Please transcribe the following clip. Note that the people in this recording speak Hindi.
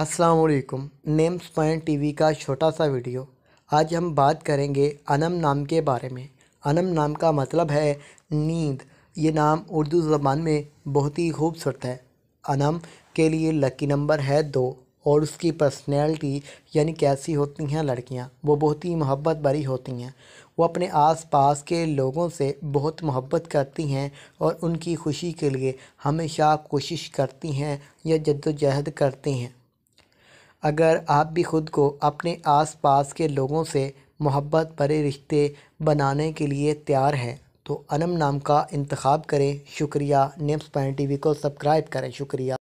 अस्सलाम वालेकुम नेम्स पॉइंट टीवी का छोटा सा वीडियो आज हम बात करेंगे अनम नाम के बारे में अनम नाम का मतलब है नींद ये नाम उर्दू ज़बान में बहुत ही खूबसूरत है अनम के लिए लकी नंबर है दो और उसकी पर्सनैलिटी यानी कैसी होती हैं लड़कियां वो बहुत ही मोहब्बत भरी होती हैं वो अपने आस पास के लोगों से बहुत मोहब्बत करती हैं और उनकी खुशी के लिए हमेशा कोशिश करती हैं या जद्दोजहद करती हैं अगर आप भी ख़ुद को अपने आसपास के लोगों से मोहब्बत भरे रिश्ते बनाने के लिए तैयार हैं तो अनम नाम का इंतखब करें शुक्रिया नेम्स पॉइंट टी वी को सब्सक्राइब करें शुक्रिया